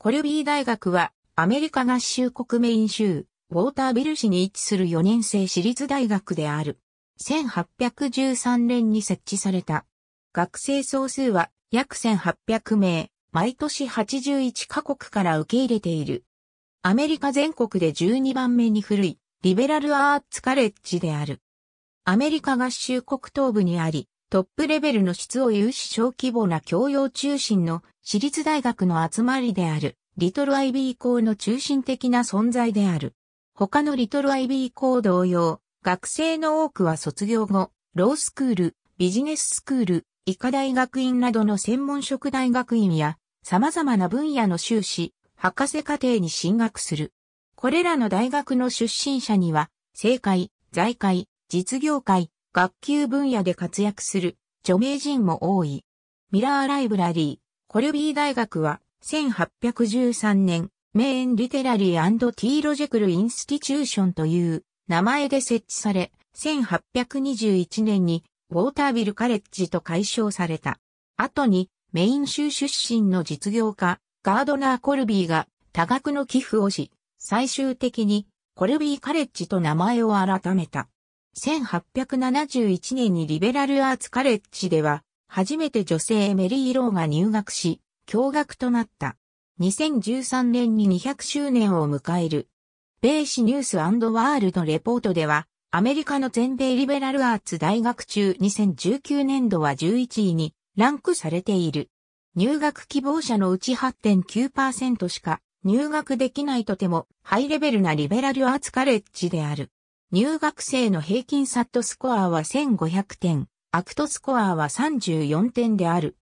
コルビー大学は、アメリカ合衆国メイン州、ウォータービル市に位置する4年生私立大学である。1813年に設置された。学生総数は約1800名、毎年81カ国から受け入れている。アメリカ全国で12番目に古い、リベラルアーツカレッジである。アメリカ合衆国東部にあり、トップレベルの質を有し小規模な教養中心の私立大学の集まりである、リトル IB 校の中心的な存在である。他のリトル IB 校同様、学生の多くは卒業後、ロースクール、ビジネススクール、医科大学院などの専門職大学院や、様々な分野の修士、博士課程に進学する。これらの大学の出身者には、政界、財界、実業界、学級分野で活躍する著名人も多い。ミラーライブラリー、コルビー大学は1813年、メインリテラリーティーロジェクルインスティチューションという名前で設置され、1821年にウォータービルカレッジと解消された。後にメイン州出身の実業家、ガードナー・コルビーが多額の寄付をし、最終的にコルビーカレッジと名前を改めた。1871年にリベラルアーツカレッジでは、初めて女性メリー・ローが入学し、共学となった。2013年に200周年を迎える。米紙ニュースワールドレポートでは、アメリカの全米リベラルアーツ大学中2019年度は11位にランクされている。入学希望者のうち8.9%しか入学できないとてもハイレベルなリベラルアーツカレッジである。入学生の平均サットスコアは1500点、アクトスコアは34点である。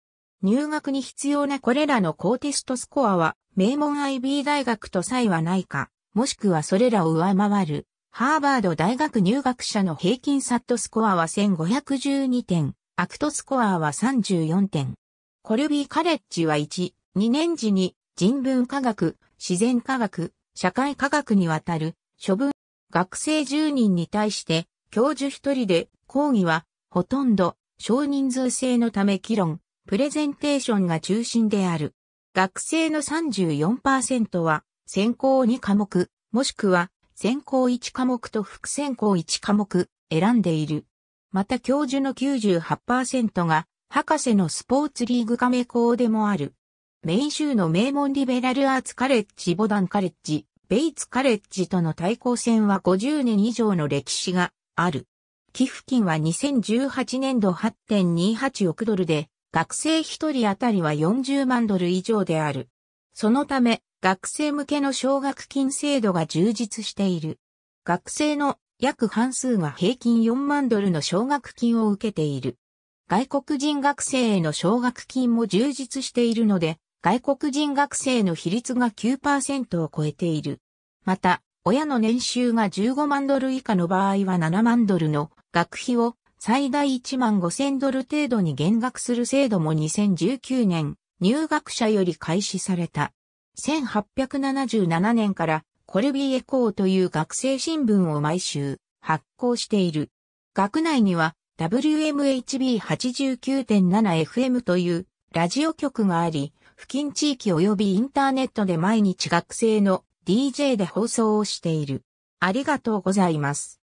入学に必要なこれらの高テストスコアは、名門 IB 大学と差異はないか、もしくはそれらを上回る。ハーバード大学入学者の平均サットスコアは1512点、アクトスコアは34点。コルビーカレッジは1、2年時に人文科学、自然科学、社会科学にわたる、処分学生10人に対して、教授1人で講義はほとんど少人数制のため議論、プレゼンテーションが中心である。学生の34%は専攻2科目、もしくは専攻1科目と副専攻1科目選んでいる。また教授の98%が博士のスポーツリーグ加盟校でもある。メイン州の名門リベラルアーツカレッジボダンカレッジベイツカレッジとの対抗戦は50年以上の歴史がある。寄付金は2018年度8.28億ドルで、学生1人当たりは40万ドル以上である。そのため、学生向けの奨学金制度が充実している。学生の約半数が平均4万ドルの奨学金を受けている。外国人学生への奨学金も充実しているので、外国人学生の比率が9%を超えている。また、親の年収が15万ドル以下の場合は7万ドルの学費を最大1万5000ドル程度に減額する制度も2019年入学者より開始された。1877年からコルビーエコーという学生新聞を毎週発行している。学内には WMHB89.7FM というラジオ局があり、付近地域及びインターネットで毎日学生の DJ で放送をしている。ありがとうございます。